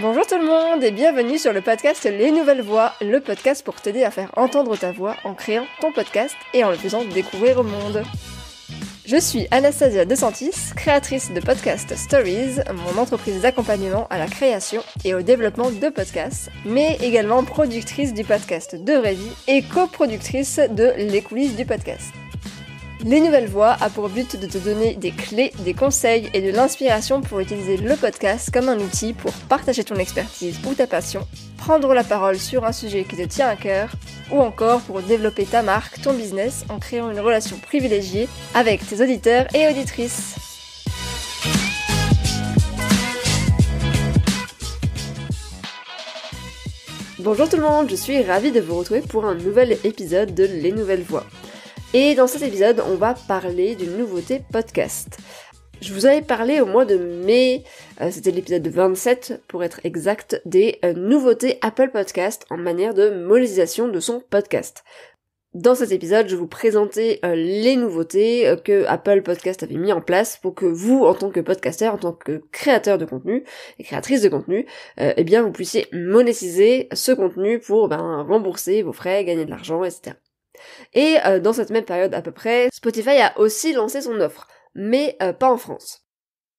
Bonjour tout le monde et bienvenue sur le podcast Les Nouvelles Voix, le podcast pour t'aider à faire entendre ta voix en créant ton podcast et en le faisant découvrir au monde. Je suis Anastasia DeSantis, créatrice de Podcast Stories, mon entreprise d'accompagnement à la création et au développement de podcasts, mais également productrice du podcast De Vraie et coproductrice de Les coulisses du podcast. Les Nouvelles Voix a pour but de te donner des clés, des conseils et de l'inspiration pour utiliser le podcast comme un outil pour partager ton expertise ou ta passion, prendre la parole sur un sujet qui te tient à cœur ou encore pour développer ta marque, ton business en créant une relation privilégiée avec tes auditeurs et auditrices. Bonjour tout le monde, je suis ravie de vous retrouver pour un nouvel épisode de Les Nouvelles Voix. Et dans cet épisode, on va parler d'une nouveauté podcast. Je vous avais parlé au mois de mai, euh, c'était l'épisode 27 pour être exact, des euh, nouveautés Apple Podcast en manière de monétisation de son podcast. Dans cet épisode, je vais vous présenter euh, les nouveautés que Apple Podcast avait mis en place pour que vous, en tant que podcasteur, en tant que créateur de contenu et créatrice de contenu, eh bien, vous puissiez monétiser ce contenu pour ben, rembourser vos frais, gagner de l'argent, etc. Et euh, dans cette même période à peu près, Spotify a aussi lancé son offre, mais euh, pas en France.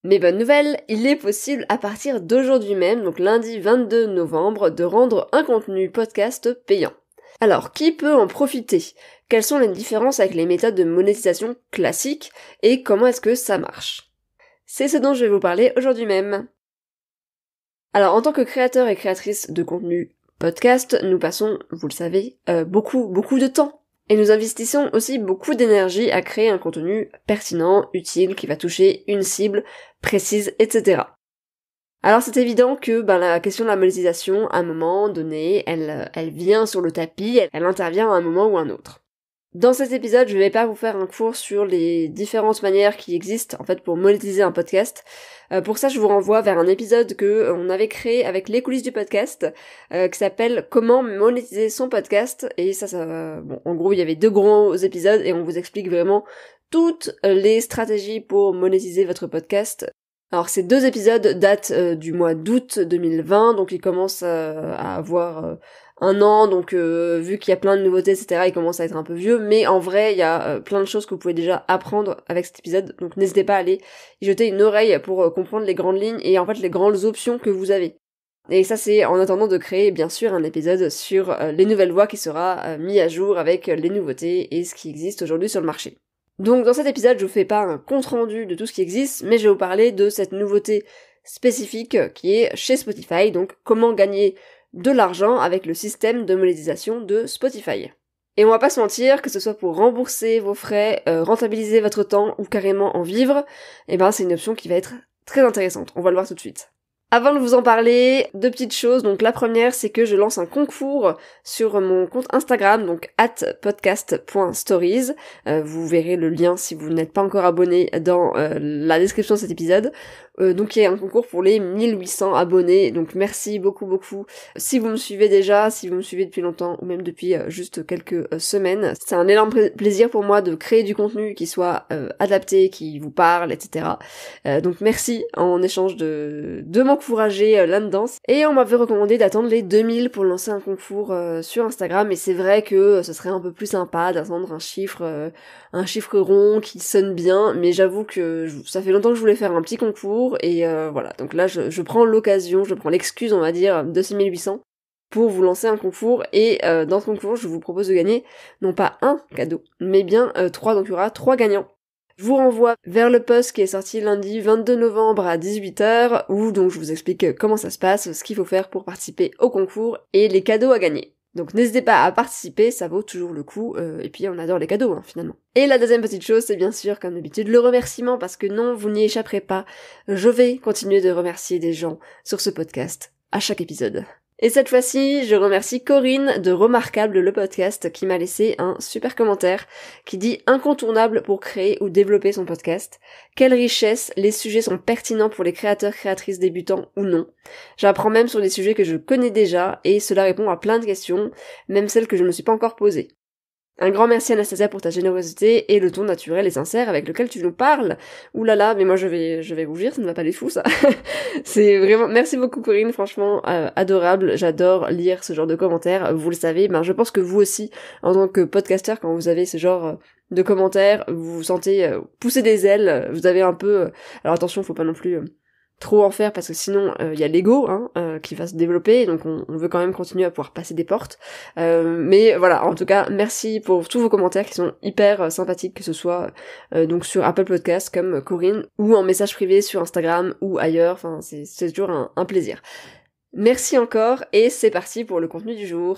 Mais bonne nouvelle, il est possible à partir d'aujourd'hui même, donc lundi 22 novembre, de rendre un contenu podcast payant. Alors, qui peut en profiter Quelles sont les différences avec les méthodes de monétisation classiques et comment est-ce que ça marche C'est ce dont je vais vous parler aujourd'hui même. Alors, en tant que créateur et créatrice de contenu podcast, nous passons, vous le savez, euh, beaucoup, beaucoup de temps et nous investissons aussi beaucoup d'énergie à créer un contenu pertinent, utile, qui va toucher une cible précise, etc. Alors c'est évident que ben, la question de la monétisation, à un moment donné, elle, elle vient sur le tapis, elle, elle intervient à un moment ou à un autre. Dans cet épisode, je vais pas vous faire un cours sur les différentes manières qui existent en fait pour monétiser un podcast. Euh, pour ça, je vous renvoie vers un épisode que euh, on avait créé avec les coulisses du podcast, euh, qui s'appelle Comment monétiser son podcast. Et ça, ça, bon, en gros, il y avait deux grands épisodes et on vous explique vraiment toutes les stratégies pour monétiser votre podcast. Alors ces deux épisodes datent du mois d'août 2020, donc ils commencent à avoir un an, donc euh, vu qu'il y a plein de nouveautés, etc., il commence à être un peu vieux, mais en vrai, il y a euh, plein de choses que vous pouvez déjà apprendre avec cet épisode, donc n'hésitez pas à aller y jeter une oreille pour euh, comprendre les grandes lignes et en fait les grandes options que vous avez. Et ça, c'est en attendant de créer, bien sûr, un épisode sur les nouvelles voies qui sera mis à jour avec les nouveautés et ce qui existe aujourd'hui sur le marché. Donc dans cet épisode, je vous fais pas un compte-rendu de tout ce qui existe, mais je vais vous parler de cette nouveauté spécifique qui est chez Spotify, donc comment gagner de l'argent avec le système de monétisation de Spotify. Et on va pas se mentir, que ce soit pour rembourser vos frais, euh, rentabiliser votre temps ou carrément en vivre, et eh ben c'est une option qui va être très intéressante. On va le voir tout de suite. Avant de vous en parler, deux petites choses. Donc la première, c'est que je lance un concours sur mon compte Instagram, donc at podcast.stories. Euh, vous verrez le lien si vous n'êtes pas encore abonné dans euh, la description de cet épisode. Euh, donc il y a un concours pour les 1800 abonnés. Donc merci beaucoup beaucoup si vous me suivez déjà, si vous me suivez depuis longtemps ou même depuis euh, juste quelques euh, semaines. C'est un énorme plaisir pour moi de créer du contenu qui soit adapté, qui vous parle, etc. donc merci en échange de, de m'encourager là-dedans. Et on m'avait recommandé d'attendre les 2000 pour lancer un concours sur Instagram. Et c'est vrai que ce serait un peu plus sympa d'attendre un chiffre, un chiffre rond qui sonne bien. Mais j'avoue que ça fait longtemps que je voulais faire un petit concours et euh, voilà. Donc là, je, prends l'occasion, je prends l'excuse, on va dire, de 6800 pour vous lancer un concours et euh, dans ce concours, je vous propose de gagner non pas un cadeau, mais bien euh, trois. Donc il y aura trois gagnants. Je vous renvoie vers le poste qui est sorti lundi 22 novembre à 18h où donc je vous explique comment ça se passe, ce qu'il faut faire pour participer au concours et les cadeaux à gagner. Donc n'hésitez pas à participer, ça vaut toujours le coup, euh, et puis on adore les cadeaux hein, finalement. Et la deuxième petite chose, c'est bien sûr, comme d'habitude, le remerciement, parce que non, vous n'y échapperez pas. Je vais continuer de remercier des gens sur ce podcast à chaque épisode. Et cette fois-ci, je remercie Corinne de Remarquable le podcast qui m'a laissé un super commentaire qui dit incontournable pour créer ou développer son podcast. Quelle richesse, les sujets sont pertinents pour les créateurs, créatrices débutants ou non. J'apprends même sur des sujets que je connais déjà et cela répond à plein de questions, même celles que je ne me suis pas encore posées. Un grand merci Anastasia pour ta générosité et le ton naturel et sincère avec lequel tu nous parles. Ouh là là, mais moi je vais, je vais dire, ça ne va pas les fous ça. c'est vraiment, merci beaucoup Corinne, franchement euh, adorable. J'adore lire ce genre de commentaires. Vous le savez, ben je pense que vous aussi, en tant que podcasteur, quand vous avez ce genre euh, de commentaires, vous vous sentez euh, pousser des ailes. Vous avez un peu, alors attention, faut pas non plus trop en faire parce que sinon euh, il y a l'ego hein, euh, qui va se développer et donc on, veut quand même continuer à pouvoir passer des portes euh, mais voilà en tout cas merci pour tous vos commentaires qui sont hyper sympathiques que ce soit donc sur Apple Podcast comme Corinne ou en message privé sur Instagram ou ailleurs enfin c'est toujours un, un plaisir merci encore et c'est parti pour le contenu du jour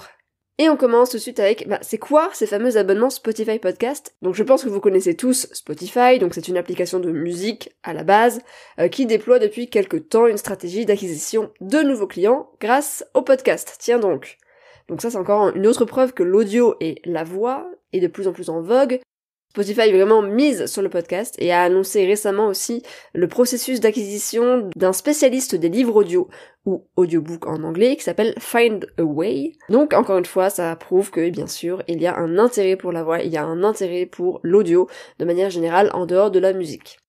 et on commence tout de suite avec, bah, c'est quoi ces fameux abonnements Spotify Podcast Donc je pense que vous connaissez tous Spotify, donc c'est une application de musique à la base, euh, qui déploie depuis quelques temps une stratégie d'acquisition de nouveaux clients grâce au podcast. Tiens donc. Donc ça c'est encore une autre preuve que l'audio et la voix est de plus en plus en vogue, Spotify vraiment mise sur le podcast et a annoncé récemment aussi le processus d'acquisition d'un spécialiste des livres audio ou audiobook en anglais qui s'appelle Find a Way. Donc encore une fois, ça prouve que bien sûr, il y a un intérêt pour la voix, il y a un intérêt pour l'audio de manière générale en dehors de la musique.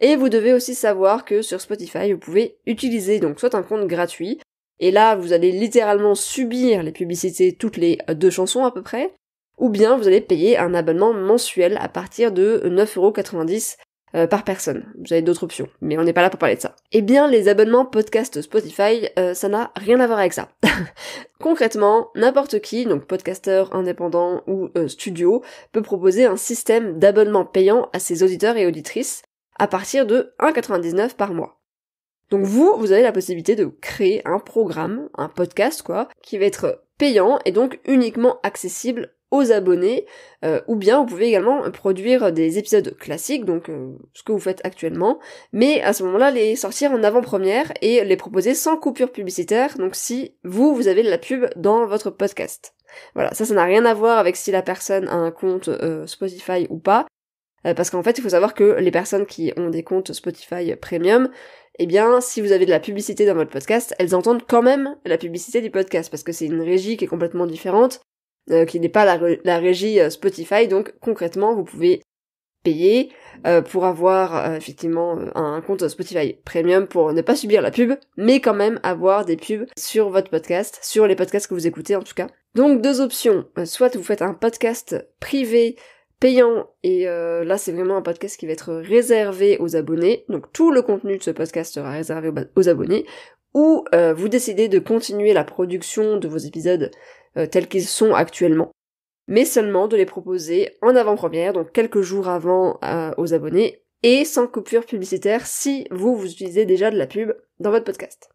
Et vous devez aussi savoir que sur Spotify, vous pouvez utiliser donc soit un compte gratuit et là, vous allez littéralement subir les publicités toutes les deux chansons à peu près, ou bien vous allez payer un abonnement mensuel à partir de 9,90€ euh, par personne. Vous avez d'autres options, mais on n'est pas là pour parler de ça. Eh bien, les abonnements podcast Spotify, euh, ça n'a rien à voir avec ça. Concrètement, n'importe qui, donc podcasteur indépendant ou euh, studio, peut proposer un système d'abonnement payant à ses auditeurs et auditrices à partir de 1,99€ par mois. Donc vous, vous avez la possibilité de créer un programme, un podcast quoi, qui va être payant et donc uniquement accessible aux abonnés, euh, ou bien vous pouvez également produire des épisodes classiques, donc euh, ce que vous faites actuellement, mais à ce moment-là les sortir en avant-première et les proposer sans coupure publicitaire, donc si vous, vous avez de la pub dans votre podcast. Voilà, ça, ça n'a rien à voir avec si la personne a un compte euh, Spotify ou pas, parce qu'en fait, il faut savoir que les personnes qui ont des comptes Spotify Premium, eh bien, si vous avez de la publicité dans votre podcast, elles entendent quand même la publicité du podcast, parce que c'est une régie qui est complètement différente, euh, qui n'est pas la, régie euh, Spotify. Donc concrètement, vous pouvez payer euh, pour avoir effectivement un compte Spotify Premium pour ne pas subir la pub, mais quand même avoir des pubs sur votre podcast, sur les podcasts que vous écoutez en tout cas. Donc deux options, soit vous faites un podcast privé payant et là c'est vraiment un podcast qui va être réservé aux abonnés, donc tout le contenu de ce podcast sera réservé aux, abonnés, ou vous décidez de continuer la production de vos épisodes euh, tels qu'ils sont actuellement, mais seulement de les proposer en avant-première, donc quelques jours avant euh, aux abonnés, et sans coupure publicitaire si vous, vous utilisez déjà de la pub dans votre podcast.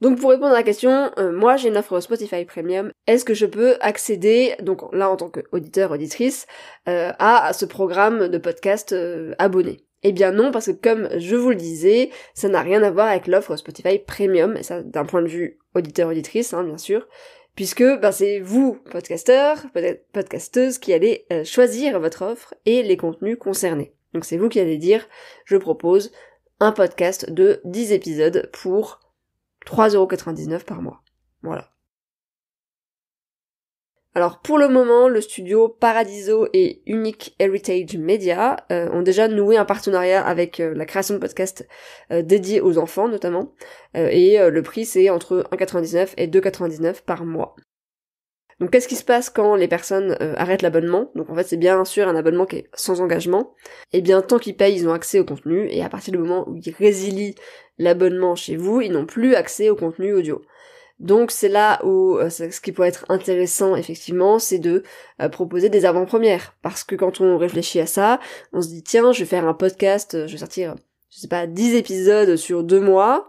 Donc pour répondre à la question, euh, moi j'ai une offre Spotify Premium. Est-ce que je peux accéder, donc là en tant qu'auditeur, auditrice, à ce programme de podcast abonné Eh bien non, parce que comme je vous le disais, ça n'a rien à voir avec l'offre Spotify Premium, et ça d'un point de vue auditeur, auditrice, hein, bien sûr puisque bah, c'est vous, podcasteur, podcasteuse, qui allez euh, choisir votre offre et les contenus concernés. Donc c'est vous qui allez dire, je propose un podcast de 10 épisodes pour 3,99€ par mois. Voilà. Alors pour le moment, le studio Paradiso et Unique Heritage Media euh, ont déjà noué un partenariat avec euh, la création de podcasts euh, dédiés aux enfants notamment, et le prix c'est entre 1,99 et 2,99 par mois. Donc qu'est-ce qui se passe quand les personnes arrêtent l'abonnement Donc en fait c'est bien sûr un abonnement qui est sans engagement. Et eh bien tant qu'ils payent, ils ont accès au contenu, et à partir du moment où ils résilient l'abonnement chez vous, ils n'ont plus accès au contenu audio. Donc c'est là où euh, ce qui pourrait être intéressant effectivement, c'est de euh, proposer des avant-premières parce que quand on réfléchit à ça, on se dit tiens, je vais faire un podcast, euh, je vais sortir je sais pas 10 épisodes sur deux mois.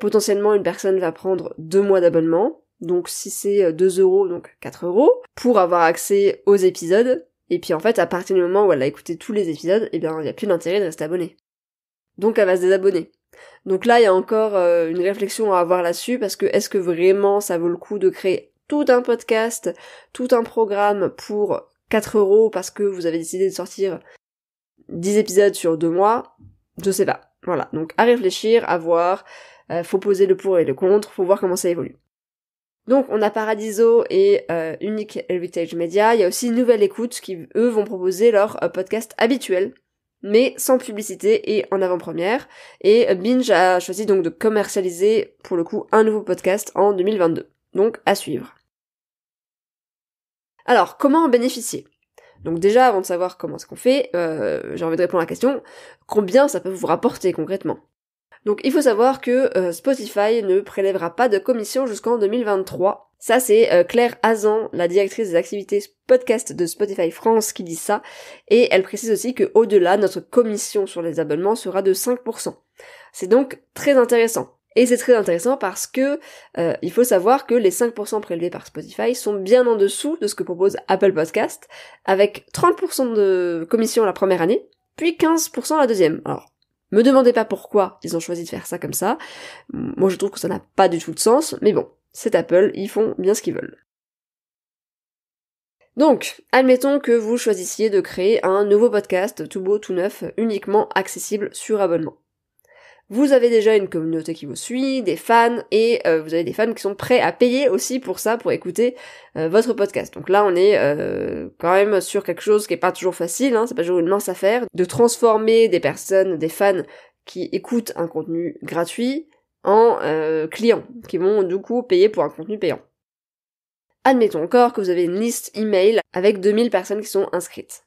potentiellement une personne va prendre deux mois d'abonnement. Donc si c'est 2 euros, donc 4 euros, pour avoir accès aux épisodes. Et puis en fait, à partir du moment où elle a écouté tous les épisodes, eh bien il n'y a plus d'intérêt de rester abonné. Donc elle va se désabonner. Donc là, il y a encore euh, une réflexion à avoir là-dessus parce que est-ce que vraiment ça vaut le coup de créer tout un podcast, tout un programme pour 4 euros parce que vous avez décidé de sortir 10 épisodes sur 2 mois Je sais pas. Voilà. Donc à réfléchir, à voir. Euh, faut poser le pour et le contre. Faut voir comment ça évolue. Donc on a Paradiso et euh, Unique Heritage Media. Il y a aussi Nouvelle Écoute qui eux vont proposer leur podcast habituel mais sans publicité et en avant-première. Et Binge a choisi donc de commercialiser pour le coup un nouveau podcast en 2022. Donc à suivre. Alors, comment en bénéficier donc déjà, avant de savoir comment est-ce qu'on fait, euh, j'ai envie de répondre à la question, combien ça peut vous rapporter concrètement donc il faut savoir que euh, Spotify ne prélèvera pas de commission jusqu'en 2023. Ça c'est euh, Claire Hazan, la directrice des activités podcast de Spotify France qui dit ça et elle précise aussi quau delà notre commission sur les abonnements sera de 5%. C'est donc très intéressant. Et c'est très intéressant parce que euh, il faut savoir que les 5% prélevés par Spotify sont bien en dessous de ce que propose Apple Podcast, avec 30% de commission la première année, puis 15% la deuxième. Alors me demandez pas pourquoi ils ont choisi de faire ça comme ça. Moi je trouve que ça n'a pas du tout de sens, mais bon, c'est Apple, ils font bien ce qu'ils veulent. Donc, admettons que vous choisissiez de créer un nouveau podcast tout beau, tout neuf, uniquement accessible sur abonnement vous avez déjà une communauté qui vous suit, des fans, et euh, vous avez des fans qui sont prêts à payer aussi pour ça, pour écouter euh, votre podcast. Donc là, on est euh, quand même sur quelque chose qui n'est pas toujours facile, hein, c'est pas toujours une mince affaire, de transformer des personnes, des fans qui écoutent un contenu gratuit en clients, qui vont du coup payer pour un contenu payant. Admettons encore que vous avez une liste email avec 2000 personnes qui sont inscrites.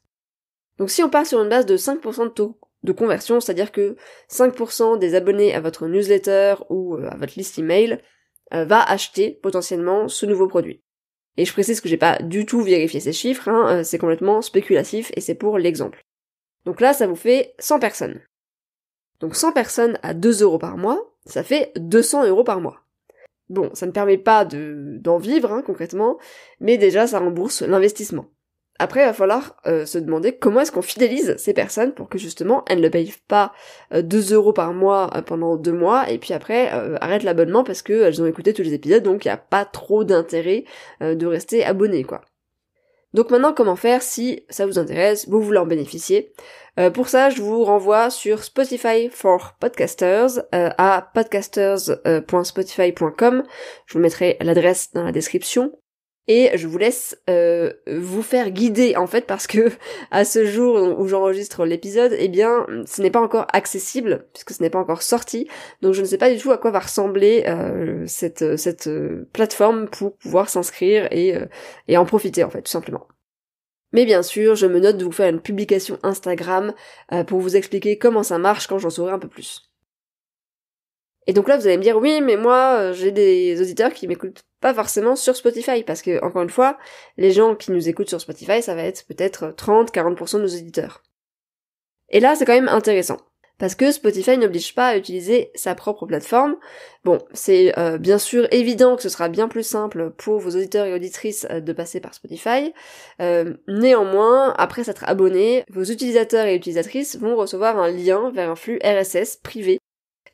Donc si on part sur une base de 5% de taux de conversion, c'est-à-dire que 5% des abonnés à votre newsletter ou euh, à votre liste email euh, va acheter potentiellement ce nouveau produit. Et je précise que j'ai pas du tout vérifié ces chiffres, hein, euh, c'est complètement spéculatif et c'est pour l'exemple. Donc là, ça vous fait 100 personnes. Donc 100 personnes à 2 euros par mois, ça fait 200 euros par mois. Bon, ça ne permet pas de, d'en vivre, hein, concrètement, mais déjà ça rembourse l'investissement. Après, il va falloir euh, se demander comment est-ce qu'on fidélise ces personnes pour que justement elles ne payent pas euh, 2 euros par mois euh, pendant deux mois et puis après euh, arrête l'abonnement parce qu'elles ont écouté tous les épisodes donc il n'y a pas trop d'intérêt de rester abonné quoi. Donc maintenant comment faire si ça vous intéresse, vous voulez en bénéficier. pour ça je vous renvoie sur Spotify for Podcasters à podcasters.spotify.com. Je vous mettrai l'adresse dans la description et je vous laisse euh, vous faire guider en fait parce que à ce jour où j'enregistre l'épisode, eh bien ce n'est pas encore accessible puisque ce n'est pas encore sorti, donc je ne sais pas du tout à quoi va ressembler euh, cette, cette euh, plateforme pour pouvoir s'inscrire et, et en profiter en fait tout simplement. Mais bien sûr, je me note de vous faire une publication Instagram pour vous expliquer comment ça marche quand j'en saurai un peu plus. Et donc là, vous allez me dire, oui, mais moi, euh, j'ai des auditeurs qui m'écoutent pas forcément sur Spotify, parce que, encore une fois, les gens qui nous écoutent sur Spotify, ça va être peut-être 30-40% de nos auditeurs. Et là, c'est quand même intéressant. Parce que Spotify n'oblige pas à utiliser sa propre plateforme. Bon, c'est euh, bien sûr évident que ce sera bien plus simple pour vos auditeurs et auditrices euh, de passer par Spotify. néanmoins, après s'être abonné, vos utilisateurs et utilisatrices vont recevoir un lien vers un flux RSS privé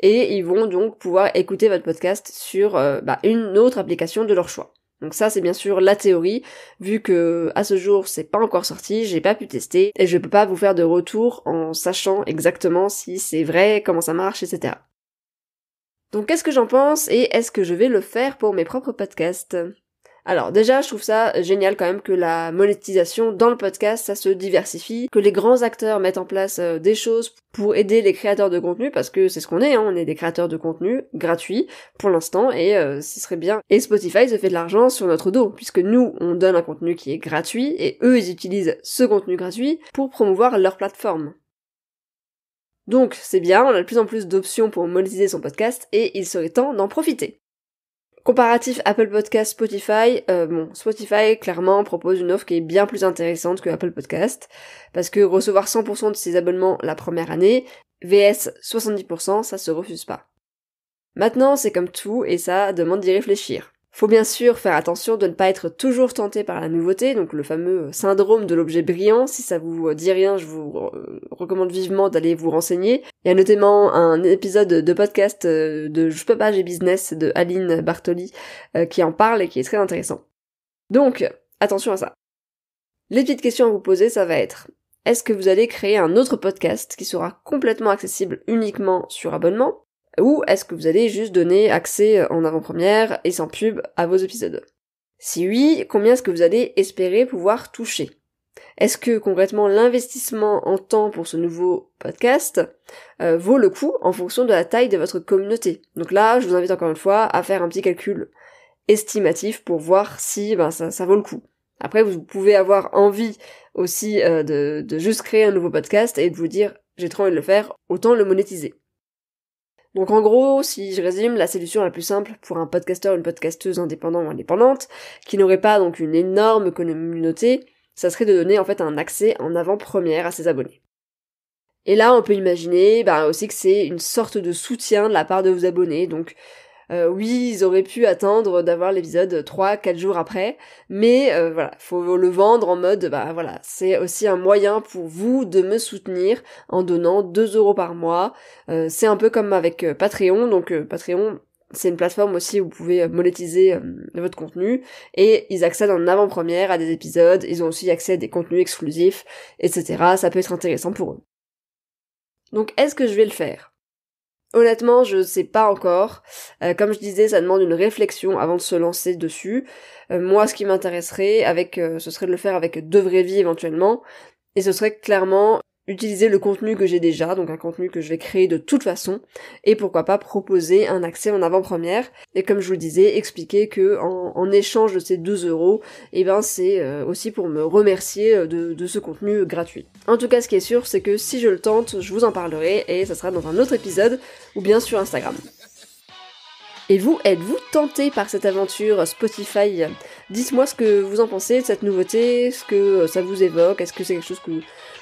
et ils vont donc pouvoir écouter votre podcast sur euh, bah, une autre application de leur choix. Donc ça c'est bien sûr la théorie, vu que à ce jour c'est pas encore sorti, j'ai pas pu tester et je peux pas vous faire de retour en sachant exactement si c'est vrai, comment ça marche, etc. Donc qu'est-ce que j'en pense et est-ce que je vais le faire pour mes propres podcasts alors déjà, je trouve ça euh, génial quand même que la monétisation dans le podcast, ça se diversifie, que les grands acteurs mettent en place euh, des choses pour aider les créateurs de contenu, parce que c'est ce qu'on est, hein, on est des créateurs de contenu gratuits pour l'instant, et euh, ce serait bien. Et Spotify se fait de l'argent sur notre dos, puisque nous, on donne un contenu qui est gratuit, et eux, ils utilisent ce contenu gratuit pour promouvoir leur plateforme. Donc c'est bien, on a de plus en plus d'options pour monétiser son podcast et il serait temps d'en profiter. Comparatif Apple Podcast Spotify, euh, bon Spotify clairement propose une offre qui est bien plus intéressante que Apple Podcast parce que recevoir 100% de ses abonnements la première année, VS 70%, ça se refuse pas. Maintenant, c'est comme tout et ça demande d'y réfléchir. Faut bien sûr faire attention de ne pas être toujours tenté par la nouveauté, donc le fameux euh, syndrome de l'objet brillant. Si ça vous euh, dit rien, je vous euh, recommande vivement d'aller vous renseigner. Il y a notamment un épisode de podcast de Je peux pas, j'ai business de Aline Bartoli qui en parle et qui est très intéressant. Donc, attention à ça. Les petites questions à vous poser, ça va être est-ce que vous allez créer un autre podcast qui sera complètement accessible uniquement sur abonnement ou est-ce que vous allez juste donner accès euh, en avant-première et sans pub à vos épisodes Si oui, combien est-ce que vous allez espérer pouvoir toucher Est-ce que concrètement l'investissement en temps pour ce nouveau podcast euh, vaut le coup en fonction de la taille de votre communauté Donc là, je vous invite encore une fois à faire un petit calcul estimatif pour voir si ben, ça, vaut le coup. Après, vous pouvez avoir envie aussi euh, de juste créer un nouveau podcast et de vous dire j'ai trop envie de le faire, autant le monétiser. Donc en gros, si je résume, la solution la plus simple pour un podcasteur ou une podcasteuse indépendante ou indépendante, qui n'aurait pas donc une énorme communauté, ça serait de donner en fait un accès en avant-première à ses abonnés. Et là, on peut imaginer bah, aussi que c'est une sorte de soutien de la part de vos abonnés, donc euh, oui, ils auraient pu attendre d'avoir l'épisode 3 4 jours après, mais euh, voilà, faut le vendre en mode bah voilà, c'est aussi un moyen pour vous de me soutenir en donnant 2 euros par mois. Euh, c'est un peu comme avec euh, Patreon, donc Patreon c'est une plateforme aussi où vous pouvez monétiser votre contenu et ils accèdent en avant-première à des épisodes, ils ont aussi accès à des contenus exclusifs, etc. Ça peut être intéressant pour eux. Donc est-ce que je vais le faire Honnêtement, je ne sais pas encore. Euh, comme je disais, ça demande une réflexion avant de se lancer dessus. Euh, moi, ce qui m'intéresserait, avec, euh, ce serait de le faire avec de vraies vies éventuellement, et ce serait clairement utiliser le contenu que j'ai déjà, donc un contenu que je vais créer de toute façon, et pourquoi pas proposer un accès en avant-première, et comme je vous le disais, expliquer que en, échange de ces 2 euros, et eh ben c'est euh, aussi pour me remercier euh, de, de ce contenu gratuit. En tout cas, ce qui est sûr, c'est que si je le tente, je vous en parlerai, et ça sera dans un autre épisode, ou bien sur Instagram. Et vous, êtes-vous tenté par cette aventure Spotify Dites-moi ce que vous en pensez de cette nouveauté, ce que euh, ça vous évoque, est-ce que c'est quelque chose que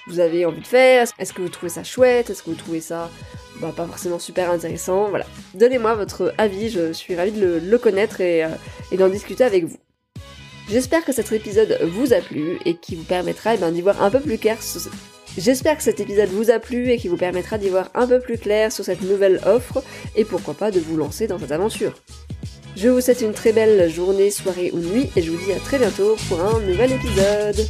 vous avez envie de faire, est-ce que vous trouvez ça chouette, est-ce que vous trouvez ça bah, pas forcément super intéressant, voilà. Donnez-moi votre avis, je suis ravie de le, connaître euh, et, d'en discuter avec vous. J'espère que cet épisode vous a plu et qui vous permettra eh ben, d'y voir un peu plus clair sur, J'espère que cet épisode vous a plu et qu'il vous permettra d'y voir un peu plus clair sur cette nouvelle offre et pourquoi pas de vous lancer dans cette aventure. Je vous souhaite une très belle journée, soirée ou nuit et je vous dis à très bientôt pour un nouvel épisode.